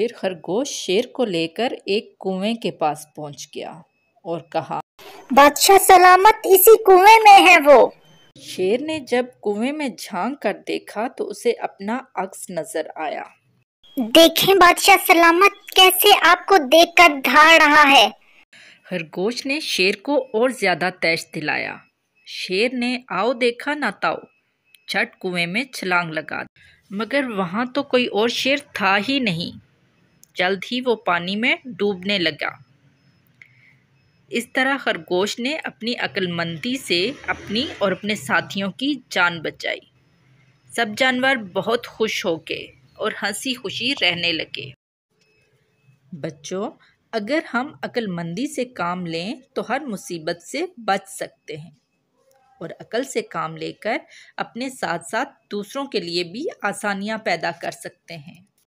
फिर खरगोश शेर को लेकर एक कुएं के पास पहुंच गया और कहा बादशाह सलामत इसी कुएं में है वो शेर ने जब कुएं में झांक कर देखा तो उसे अपना अक्स नजर आया देखें बादशाह सलामत कैसे आपको देखकर धार रहा है खरगोश ने शेर को और ज्यादा तैश दिलाया शेर ने आओ देखा ना ताओ झट कुएं में छलांग लगा मगर वहां तो कोई और शेर था ही नहीं जल्द ही वो पानी में डूबने लगा इस तरह खरगोश ने अपनी अक्लमंदी से अपनी और अपने साथियों की जान बचाई सब जानवर बहुत खुश हो गए और हंसी खुशी रहने लगे बच्चों अगर हम अक्लमंदी से काम लें तो हर मुसीबत से बच सकते हैं और अकल से काम लेकर अपने साथ साथ दूसरों के लिए भी आसानियां पैदा कर सकते हैं